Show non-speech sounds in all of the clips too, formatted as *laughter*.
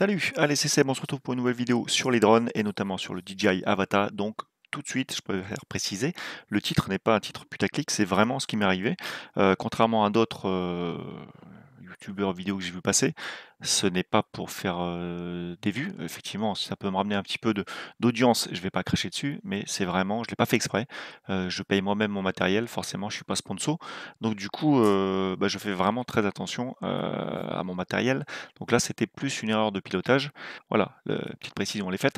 Salut, allez c'est Seb, on se retrouve pour une nouvelle vidéo sur les drones et notamment sur le DJI Avata. Donc tout de suite, je faire préciser, le titre n'est pas un titre putaclic, c'est vraiment ce qui m'est arrivé. Euh, contrairement à d'autres euh, youtubeurs vidéo que j'ai vu passer, ce n'est pas pour faire des vues. Effectivement, ça peut me ramener un petit peu d'audience, je ne vais pas cracher dessus, mais c'est vraiment, je ne l'ai pas fait exprès. je paye moi-même mon matériel, forcément, je ne suis pas sponsor. Donc du coup, bah, je fais vraiment très attention à mon matériel. Donc là, c'était plus une erreur de pilotage. Voilà, petite précision, on l'est faite.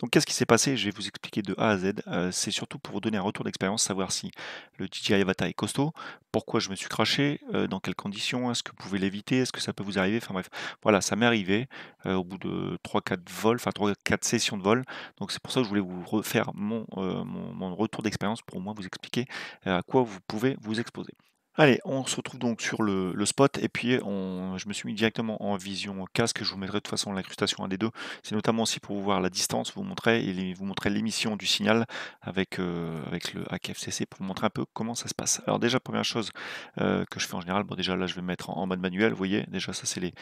Donc qu'est-ce qui s'est passé Je vais vous expliquer de A à Z. c'est surtout pour vous donner un retour d'expérience, savoir si le DJI Avata est costaud, pourquoi je me suis craché, dans quelles conditions, est-ce que vous pouvez l'éviter, est-ce que ça peut vous arriver, enfin bref voilà, ça m'est arrivé au bout de 3-4 vols, enfin 3-4 sessions de vol. Donc c'est pour ça que je voulais vous refaire mon, mon, mon retour d'expérience pour moi vous expliquer à quoi vous pouvez vous exposer. Allez, on se retrouve donc sur le, spot et puis euh, je me suis mis directement en vision casque. Je vous mettrai de toute façon l'incrustation 1 des deux. C'est notamment aussi pour vous voir la distance, vous montrer et vous montrer l'émission du signal avec, euh, avec le AKFCC pour vous montrer un peu comment ça se passe. Alors déjà première chose euh, que je fais en général, bon déjà là je vais mettre en, mode manuel. Vous voyez déjà ça c'est les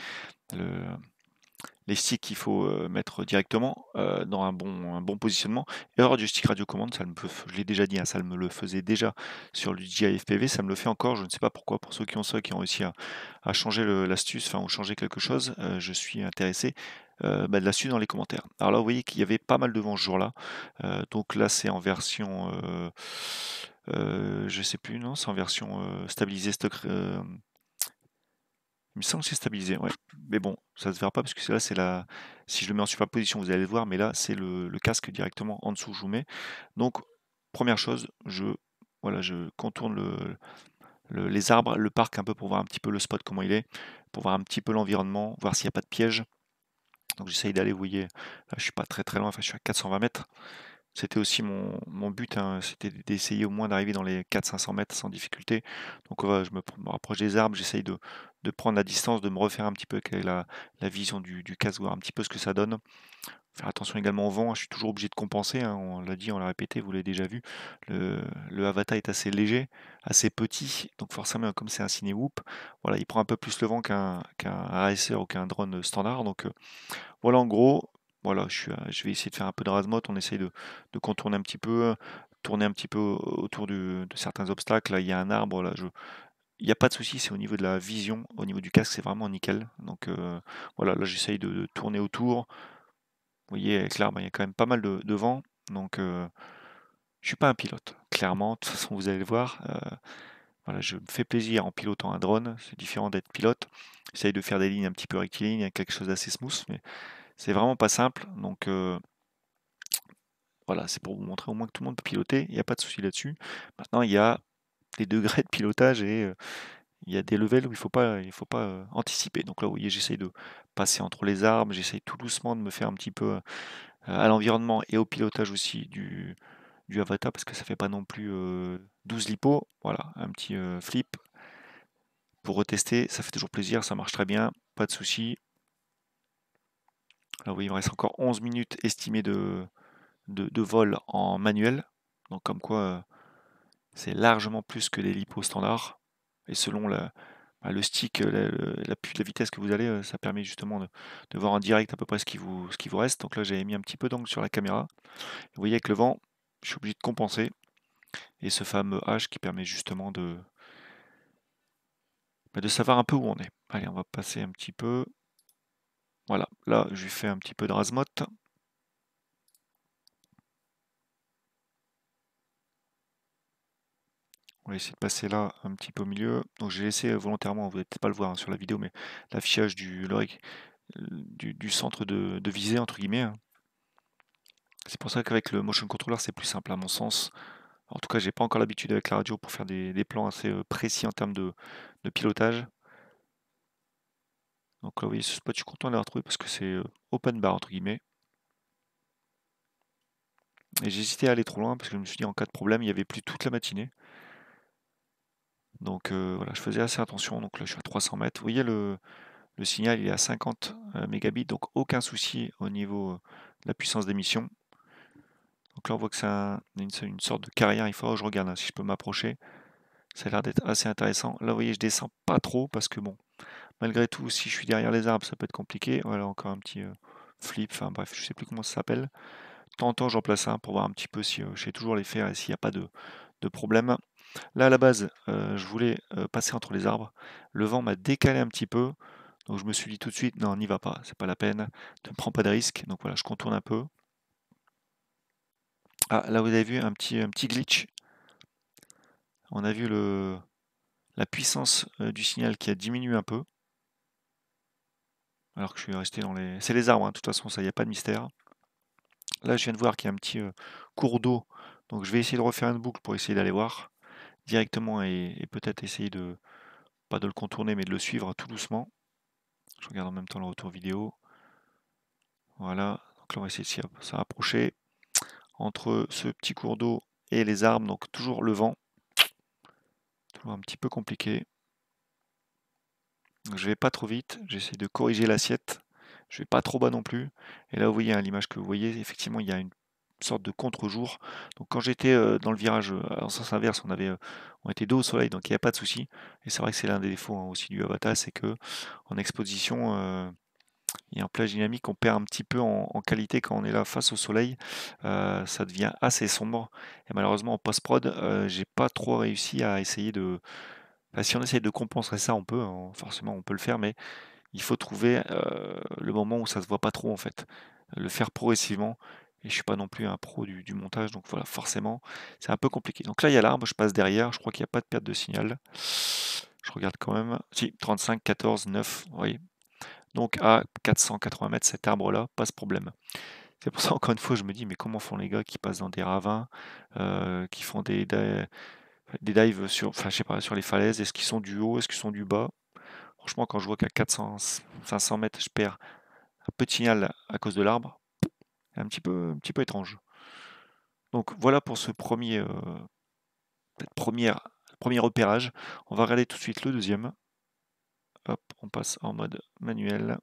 les sticks qu'il faut euh, mettre directement euh, dans un bon, positionnement. Erreur du stick radiocommande, ça je l'ai déjà dit, hein, ça me le faisait déjà sur le DJI FPV, ça me le fait encore, je ne sais pas pourquoi, pour ceux qui ont ça, qui ont réussi à, changer l'astuce, enfin ou changer quelque chose, euh, je suis intéressé. de bah, de dans les commentaires. Alors là, vous voyez qu'il y avait pas mal de vent ce jour-là. donc là, c'est en version, je sais plus, non, c'est en version stabilisée stock il me semble que c'est stabilisé, ouais. Mais bon, ça ne se verra pas parce que là, c'est la. Si je le mets en superposition, vous allez le voir, mais là, c'est le, casque directement en dessous que je vous mets. Donc, première chose, je, voilà, je contourne le, les arbres, le parc un peu pour voir un petit peu le spot, comment il est, pour voir un petit peu l'environnement, voir s'il n'y a pas de piège. Donc, j'essaye d'aller, vous voyez, là, je ne suis pas très très loin, enfin, je suis à 420 mètres. C'était aussi mon, but, hein, c'était d'essayer au moins d'arriver dans les 400-500 mètres sans difficulté. Donc je me, rapproche des arbres, j'essaye de, prendre la distance, de me refaire un petit peu la, la vision du, du casque, voir un petit peu ce que ça donne. Faire attention également au vent, hein, je suis toujours obligé de compenser, hein, on l'a dit, on l'a répété, vous l'avez déjà vu. Le, Avatar est assez léger, assez petit, donc forcément comme c'est un ciné voilà, il prend un peu plus le vent qu'un qu'un racer ou qu'un drone standard. Donc euh, voilà en gros, voilà, euh, je, vais essayer de faire un peu de rasemote, on essaye de, contourner un petit peu, euh, tourner un petit peu autour de certains obstacles. Là, il y a un arbre, là, il n'y a pas de souci, c'est au niveau de la vision, au niveau du casque, c'est vraiment nickel. Donc euh, voilà, là j'essaye de, tourner autour. Vous voyez, avec il y a quand même pas mal de, vent. Donc je je suis pas un pilote, clairement. De toute façon, vous allez le voir. voilà, je me fais plaisir en pilotant un drone. C'est différent d'être pilote. J'essaye de faire des lignes un petit peu rectilignes, quelque chose d'assez smooth. C'est vraiment pas simple. Donc euh, voilà, c'est pour vous montrer au moins que tout le monde peut piloter. Il n'y a pas de souci là-dessus. Maintenant, il y a des degrés de pilotage et euh, il y a des levels où il ne faut pas, il faut pas euh, anticiper. Donc là, vous voyez, j'essaye de passer entre les arbres, j'essaye tout doucement de me faire un petit peu à l'environnement et au pilotage aussi du, du avatar parce que ça ne fait pas non plus 12 lipos. Voilà, un petit flip pour retester, ça fait toujours plaisir, ça marche très bien, pas de souci il me reste encore 11 minutes estimées de, de, vol en manuel. Donc, comme quoi, euh, c'est largement plus que les lipos standards. Et selon bah, le stick, la, la, la, vitesse que vous allez, euh, ça permet justement de, voir en direct à peu près ce qui vous, ce qui vous reste. Donc là, j'avais mis un petit peu d'angle sur la caméra. Vous voyez, avec le vent, je suis obligé de compenser. Et ce fameux H qui permet justement de, bah, de savoir un peu où on est. Allez, on va passer un petit peu. Voilà, là je lui fais un petit peu de rasmote. On va essayer de passer là un petit peu au milieu. Donc j'ai laissé volontairement, vous ne peut-être pas le voir hein, sur la vidéo, mais l'affichage du, euh, du, centre de, visée entre guillemets. Hein. C'est pour ça qu'avec le motion controller c'est plus simple à mon sens. En tout cas j'ai pas encore l'habitude avec la radio pour faire des, plans assez euh, précis en termes de pilotage. Donc là, euh, vous voyez ce spot, je suis content de l'avoir trouvé parce que c'est euh, open bar entre guillemets. Et j'hésitais à aller trop loin parce que je me suis dit en cas de problème, il n'y avait plus toute la matinée. Donc euh, voilà, je faisais assez attention. Donc là, je suis à 300 mètres. Vous voyez, le, signal il est à 50 mégabits, donc aucun souci au niveau de la puissance d'émission. Donc là, on voit que c'est une, sorte de carrière. Il faut que je regarde hein, si je peux m'approcher. Ça a l'air d'être assez intéressant. Là, vous voyez, je descends pas trop parce que bon, Malgré tout, si je suis derrière les arbres, ça peut être compliqué. Voilà, encore un petit euh, flip, enfin bref, je sais plus comment ça s'appelle. Tantôt, j'en place un pour voir un petit peu si euh, je sais toujours les faire et s'il n'y a pas de, problème. Là, à la base, euh, je voulais passer entre les arbres. Le vent m'a décalé un petit peu. Donc je me suis dit tout de suite, non, n'y va pas, c'est pas la peine, ne prends pas de risque. Donc voilà, je contourne un peu. Ah, là vous avez vu un petit, un petit glitch. On a vu le, la puissance du signal qui a diminué un peu. Alors que je suis resté dans les... C'est les arbres, hein, de toute façon, ça, il n'y a pas de mystère. Là, je viens de voir qu'il y a un petit euh, cours d'eau. Donc je vais essayer de refaire une boucle pour essayer d'aller voir directement et, peut-être essayer de... Pas de le contourner, mais de le suivre tout doucement. Je regarde en même temps le retour vidéo. Voilà, donc là on va essayer de s'approcher Entre ce petit cours d'eau et les arbres, donc toujours le vent. Toujours un petit peu compliqué je vais pas trop vite, j'essaie de corriger l'assiette. Je vais pas trop bas non plus. Et là, vous voyez, l'image que vous voyez, effectivement, il y a une sorte de contre-jour. Donc quand j'étais euh, dans le virage euh, en sens inverse, on avait euh, on était deux au soleil, donc il n'y a pas de souci. Et c'est vrai que c'est l'un des défauts hein, aussi du avatar, c'est que en exposition et en plage dynamique, on perd un petit peu en, en qualité quand on est là face au soleil. ça devient assez sombre. Et malheureusement en post-prod, j'ai pas trop réussi à essayer de, bah, si on essaye de compenser ça, on peut, hein, forcément, on peut le faire, mais il faut trouver le moment où ça se voit pas trop en fait. Le faire progressivement. Et je suis pas non plus un pro du, montage, donc voilà, forcément, c'est un peu compliqué. Donc là, il y a l'arbre, je passe derrière, je crois qu'il n'y a pas de perte de signal. Je regarde quand même. Si, 35, 14, 9, vous voyez. Donc à 480 mètres, cet arbre-là, pas ce problème. C'est pour ça, encore une fois, je me dis, mais comment font les gars qui passent dans des ravins, qui font des des dives sur, enfin, sur les falaises, est-ce qu'ils sont du haut, est-ce qu'ils sont du bas Franchement, quand je vois qu'à 400, 500 mètres, je perds un petit signal à cause de l'arbre, un petit peu, un petit peu étrange. Donc voilà pour ce euh, premier, premier repérage. On va regarder tout de suite le deuxième. Hop, on passe en mode manuel.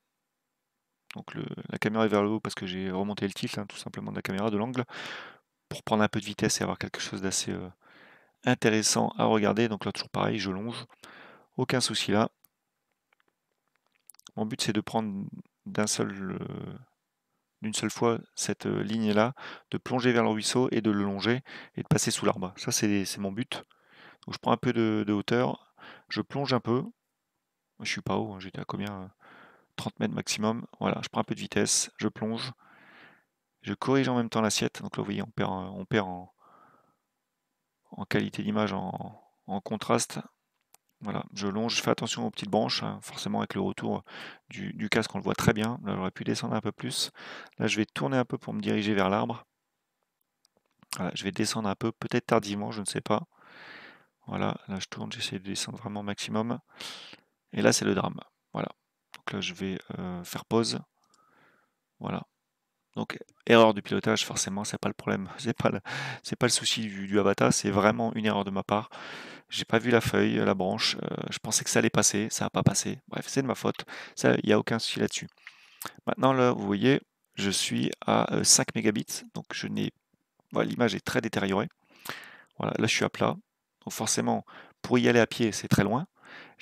Donc la caméra est vers le haut parce que j'ai remonté le titre, hein, tout simplement de la caméra, de l'angle, pour prendre un peu de vitesse et avoir quelque chose d'assez euh, intéressant à regarder. Donc là, toujours pareil, je longe. Aucun souci là. Mon but, c'est de prendre d'un seul, euh, d'une seule fois cette euh, ligne-là, de plonger vers le ruisseau et de le longer et de passer sous l'arbre. Ça, c'est mon but. Donc je prends un peu de, hauteur, je plonge un peu. Je suis pas haut, hein, j'étais à combien 30 euh, mètres maximum. Voilà, je prends un peu de vitesse, je plonge. Je corrige en même temps l'assiette. Donc là, vous voyez, on perd, on perd en, en qualité d'image, en, contraste. Voilà, je longe, je fais attention aux petites branches, hein. forcément avec le retour du, casque on le voit très bien, là j'aurais pu descendre un peu plus, là je vais tourner un peu pour me diriger vers l'arbre, je vais descendre un peu, peut-être tardivement, je ne sais pas, voilà, là je tourne, j'essaie de descendre vraiment au maximum, et là c'est le drame, voilà, donc là je vais euh, faire pause, voilà, donc erreur de pilotage, forcément, c'est pas le problème, *laughs* c'est pas le, c'est pas le souci du, du c'est vraiment une erreur de ma part. J'ai pas vu la feuille, la branche, euh, je pensais que ça allait passer, ça n'a pas passé. Bref, c'est de ma faute, ça, il n'y a aucun souci là-dessus. Maintenant, là, vous voyez, je suis à 5 euh, mégabits, donc je n'ai, l'image est très détériorée. Voilà, là je suis à plat, donc forcément, pour y aller à pied, c'est très loin.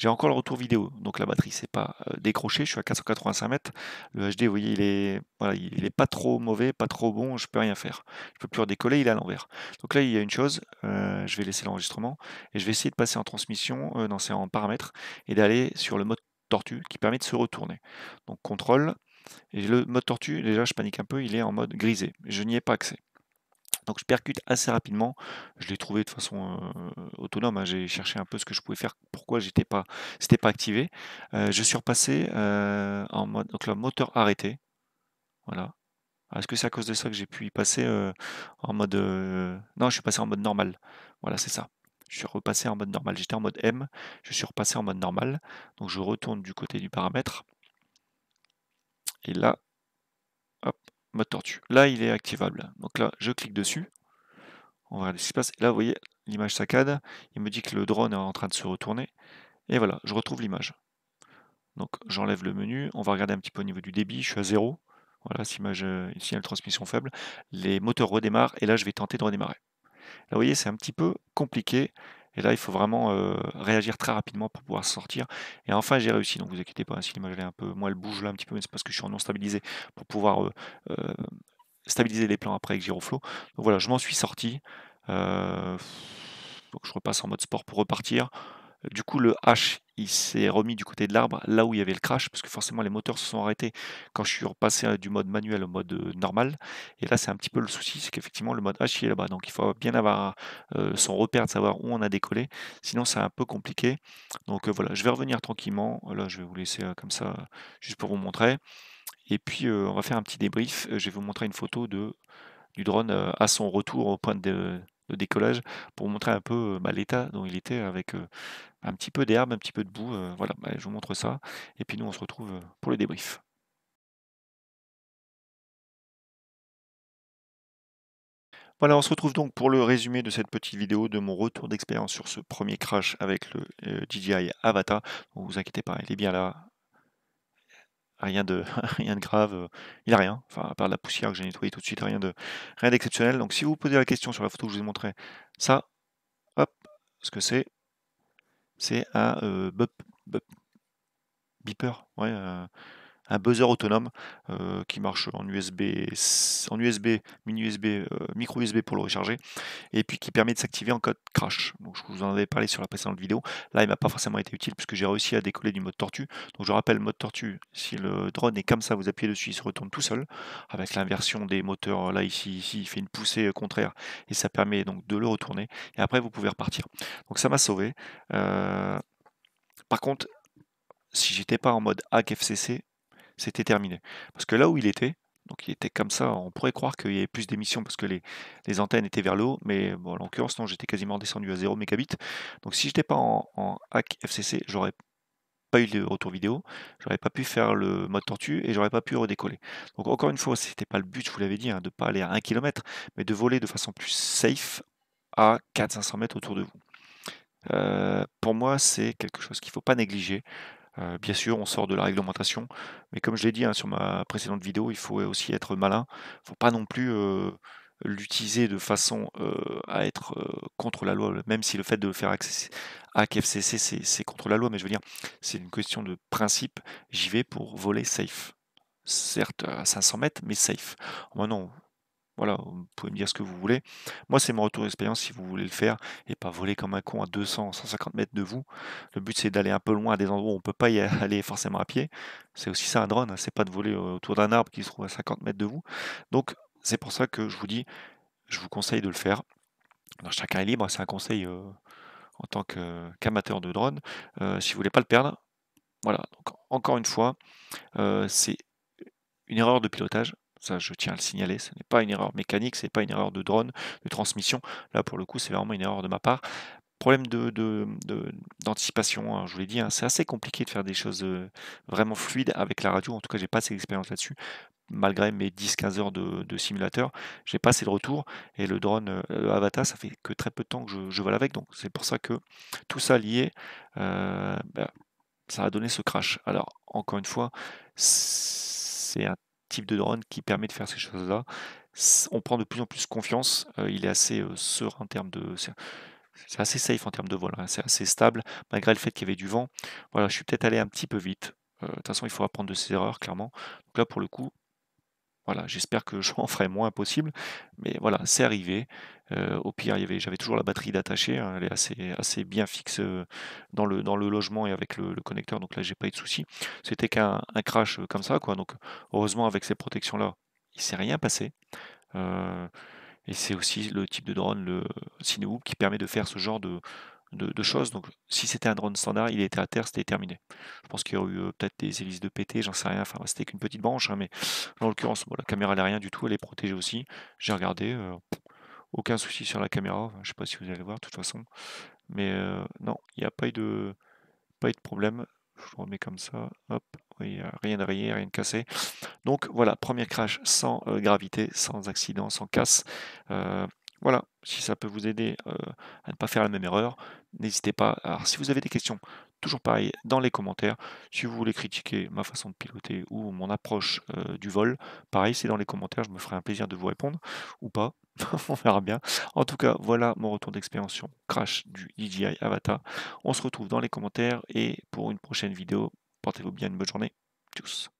J'ai encore le retour vidéo, donc la batterie s'est pas euh, décroché. Je suis à 485 mètres. Le HD, vous voyez, il est, il est pas trop mauvais, pas trop bon. Je peux rien faire. Je peux plus redécoller. Il est à l'envers. Donc là, il y a une chose. Euh, je vais laisser l'enregistrement et je vais essayer de passer en transmission, euh, dans ces paramètres, et d'aller sur le mode tortue qui permet de se retourner. Donc contrôle. Et le mode tortue, déjà, je panique un peu. Il est en mode grisé. Je n'y ai pas accès. Donc je percute assez rapidement. Je l'ai trouvé de façon autonome. Hein. J'ai cherché un peu ce que je pouvais faire, pourquoi j'étais pas, c'était pas activé. je suis repassé en mode donc le moteur arrêté. Voilà. Est-ce que c'est à cause de ça que j'ai pu y passer en mode non, je suis passé en mode normal. Voilà, c'est ça. Je suis repassé en mode normal. J'étais en mode M. Je suis repassé en mode normal. Donc je retourne du côté du paramètre. Et là, hop, mode tortue. Là, il est activable. Donc là, je clique dessus. On va regarder ce qui se passe. Et là, vous voyez, l'image saccade. Il me dit que le drone est en train de se retourner. Et voilà, je retrouve l'image. Donc j'enlève le menu. On va regarder un petit peu au niveau du débit. Je suis à 0. Voilà, image, signal euh, de transmission faible. Les moteurs redémarrent et là, je vais tenter de redémarrer. Là, vous voyez, c'est un petit peu compliqué. Et là, il faut vraiment euh, réagir très rapidement pour pouvoir sortir. Et enfin, j'ai réussi, donc vous inquiétez pas, si l'image est un peu, moi elle bouge là un petit peu, mais c'est parce que je suis en non stabilisé pour pouvoir euh, euh, stabiliser les plans après avec Giroflow. Donc voilà, je m'en suis sorti. donc je repasse en mode sport pour repartir. Du coup, le H, il s'est remis du côté de l'arbre, là où il y avait le crash, parce que forcément les moteurs se sont arrêtés quand je suis repassé hein, du mode manuel au mode normal. Et là, c'est un petit peu le souci, c'est qu'effectivement le mode H, il est là-bas. Donc il faut bien avoir son repère de savoir où on a décollé, sinon c'est un peu compliqué. Donc voilà, je vais revenir tranquillement. Là, je vais vous laisser comme ça, juste pour vous montrer. Et puis, on va faire un petit débrief. Je vais vous montrer une photo de, du drone à son retour au point de, décollage pour montrer un peu bah, l'état dont il était avec un petit peu d'herbe, un petit peu de boue. Euh, voilà, bah, je vous montre ça. Et puis nous, on se retrouve euh, pour le débrief. Voilà, on se retrouve donc pour le résumé de cette petite vidéo de mon retour d'expérience sur ce premier crash avec le euh, DJI Avata. Vous vous inquiétez pas, il est bien là. Rien de, *laughs* rien de grave, il n'y a rien, enfin à part la poussière que j'ai nettoyée tout de suite, rien d'exceptionnel. De, rien donc si vous posez la question sur la photo je vous ai montré, ça, hop, ce que c'est, c'est euh, à Bop, Bop, Beeper, ouais, euh, un buzzer autonome euh, qui marche en USB, en USB, mini USB, euh, micro USB pour le recharger, et puis qui permet de s'activer en code crash. Donc je vous en avais parlé sur la précédente vidéo. Là, il m'a pas forcément été utile puisque j'ai réussi à décoller du mode tortue. Donc je rappelle mode tortue, si le drone est comme ça, vous appuyez dessus, il se retourne tout seul avec l'inversion des moteurs. Là ici, ici, il fait une poussée euh, contraire et ça permet donc de le retourner. Et après, vous pouvez repartir. Donc ça m'a sauvé. Par contre, si j'étais pas en mode hack FCC, c'était terminé. Parce que là où il était, donc il était comme ça, on pourrait croire qu'il y avait plus d'émissions parce que les, antennes étaient vers le haut, mais bon, en l'occurrence, non, j'étais quasiment descendu à 0 mégabit. Donc si je n'étais pas en, hack FCC, j'aurais pas eu de retour vidéo, j'aurais pas pu faire le mode tortue et j'aurais pas pu redécoller. Donc encore une fois, c'était pas le but, je vous l'avais dit, de hein, de pas aller à 1 km, mais de voler de façon plus safe à 400-500 mètres autour de vous. Euh, pour moi, c'est quelque chose qu'il ne faut pas négliger. Euh, bien sûr, on sort de la réglementation, mais comme je l'ai dit hein, sur ma précédente vidéo, il faut aussi être malin. Il ne faut pas non plus euh, l'utiliser de façon euh, à être contre la loi, même si le fait de le faire KFCC c'est contre la loi, mais je veux dire, c'est une question de principe. J'y vais pour voler safe certes à 500 mètres, mais safe. non. Voilà, vous pouvez me dire ce que vous voulez. Moi, c'est mon retour d'expérience si vous voulez le faire et pas voler comme un con à 200, 150 mètres de vous. Le but, c'est d'aller un peu loin à des endroits où on ne peut pas y aller forcément à pied. C'est aussi ça un drone, hein, c'est pas de voler autour d'un arbre qui se trouve à 50 mètres de vous. Donc, c'est pour ça que je vous dis, je vous conseille de le faire. Dans chacun est libre, c'est un conseil euh, en tant qu'amateur de drone. Euh, si vous voulez pas le perdre, voilà. encore une fois, euh, c'est une erreur de pilotage ça, je tiens à le signaler, ce n'est pas une erreur mécanique, ce n'est pas une erreur de drone, de transmission. Là, pour le coup, c'est vraiment une erreur de ma part. Problème d'anticipation, de, de, hein, je vous l'ai dit, hein, c'est assez compliqué de faire des choses euh, vraiment fluides avec la radio. En tout cas, j'ai pas assez d'expérience là-dessus malgré mes 10-15 heures de, simulateur, j'ai pas assez de retour et le drone le euh, euh, Avatar, ça fait que très peu de temps que je, vole avec, donc c'est pour ça que tout ça lié, bah, ça a donné ce crash. Alors, encore une fois, c'est un type de drone qui permet de faire ces choses-là. On prend de plus en plus confiance. Euh, il est assez euh, sûr en termes de. C'est assez safe en termes de vol. Hein. C'est assez stable malgré le fait qu'il y avait du vent. Voilà, je suis peut-être allé un petit peu vite. Euh, de toute façon, il faut apprendre de ses erreurs, clairement. Donc là, pour le coup, voilà, j'espère que *laughs* j'en ferai moins possible, mais voilà, c'est arrivé. Euh, au pire, j'avais toujours la batterie d'attacher, hein, elle est assez, assez bien fixe euh, dans le, dans le logement et avec le, connecteur, donc là j'ai pas eu de soucis C'était qu'un un crash euh, comme ça, quoi. Donc heureusement avec ces protections là, il s'est rien passé. et c'est aussi le type de drone, le Cinewhoop, qui permet de faire ce genre de, de, choses. Donc, si c'était un drone standard, il était à terre, c'était terminé. Je pense qu'il y aurait eu euh, peut-être des hélices de pété, j'en sais rien. Enfin, c'était qu'une petite branche, hein, mais en l'occurrence, la caméra n'a rien du tout, elle est protégée aussi. J'ai regardé, euh, aucun souci sur la caméra. je sais pas si vous allez voir, de toute façon. Mais euh, non, il n'y a pas eu de, pas de problème. Je le remets comme ça, hop, a rien de rayé, rien de cassé. Donc voilà, premier crash sans gravité, sans accident, sans casse. Voilà, si ça peut vous aider euh, à ne pas faire la même erreur, n'hésitez pas. Alors si vous avez des questions, toujours pareil, dans les commentaires. Si vous voulez critiquer ma façon de piloter ou mon approche euh, du vol, pareil, c'est dans les commentaires, je me ferai un plaisir de vous répondre, ou pas, *laughs* on verra bien. En tout cas, voilà mon retour d'expérience sur Crash du DJI e Avatar. On se retrouve dans les commentaires et pour une prochaine vidéo, portez-vous bien, une bonne journée. Tous.